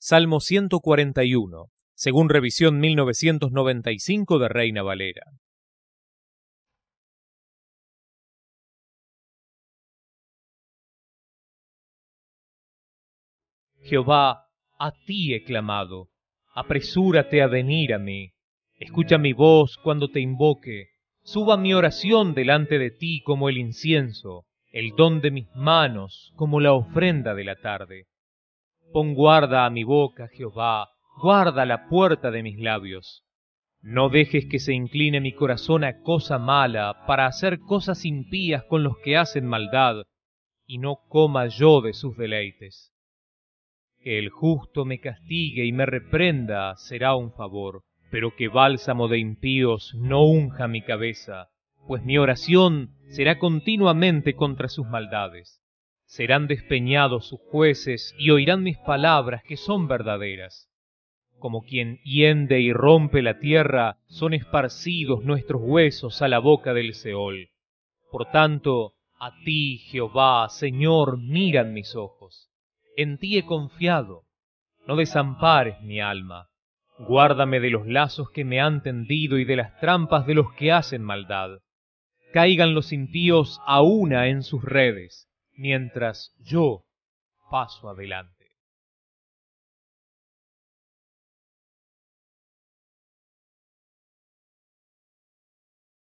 Salmo 141, según revisión 1995 de Reina Valera. Jehová, a ti he clamado, apresúrate a venir a mí. Escucha mi voz cuando te invoque, suba mi oración delante de ti como el incienso, el don de mis manos como la ofrenda de la tarde Pon guarda a mi boca, Jehová, guarda la puerta de mis labios. No dejes que se incline mi corazón a cosa mala, para hacer cosas impías con los que hacen maldad, y no coma yo de sus deleites. Que el justo me castigue y me reprenda será un favor, pero que bálsamo de impíos no unja mi cabeza, pues mi oración será continuamente contra sus maldades. Serán despeñados sus jueces y oirán mis palabras que son verdaderas. Como quien hiende y rompe la tierra, son esparcidos nuestros huesos a la boca del Seol. Por tanto, a ti, Jehová, Señor, miran mis ojos. En ti he confiado. No desampares mi alma. Guárdame de los lazos que me han tendido y de las trampas de los que hacen maldad. Caigan los impíos a una en sus redes mientras yo paso adelante.